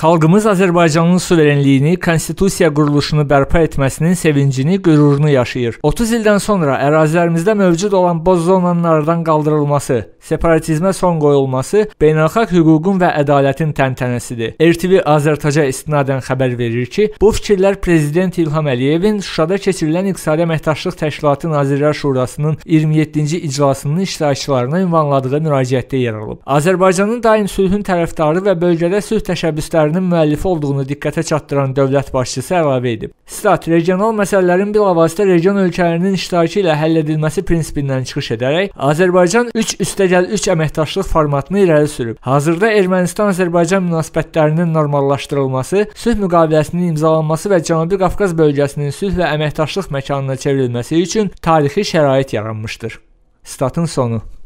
Xalqımız Azərbaycanın suverenliyini, konstitusiya quruluşunu bərpa etməsinin sevincini, qürurunu yaşayır. 30 ildən sonra ərazilərimizdə mövcud olan boz zonanın aradan qaldırılması, separatizmə son qoyulması beynəlxalq hüququn və ədalətin təntənəsidir. RTV Azərtaca istinadən xəbər verir ki, bu fikirlər prezident İlham Əliyevin Şuşada keçirilən İqtisadi Əməkdaşlıq Təşkilatı Nazirlər Şurasının 27-ci iclasının iştirakçılarına ünvanladığı müraciətdə yer alıb. Azərbaycanın daim sülhün tərəfdarı və bölgədə sülh təşəbbüsləri layihələrinin müəllifi olduğunu diqqətə çatdıran dövlət başçısı əlavə edib. Stat regional məsələlərin bilavasitə region ölkələrinin iştirakı ilə həll edilməsi prinsipindən çıxış edərək Azərbaycan 3 üstəgəl 3 əməkdaşlıq formatını irəli sürüb. Hazırda Ermənistan-Azərbaycan münasibətlərinin normallaşdırılması, sülh müqaviləsinin imzalanması və Cənubi Qafqaz bölgəsinin sülh və əməkdaşlıq məkanına çevrilməsi üçün tarixi şərait yaranmışdır. Statın sonu.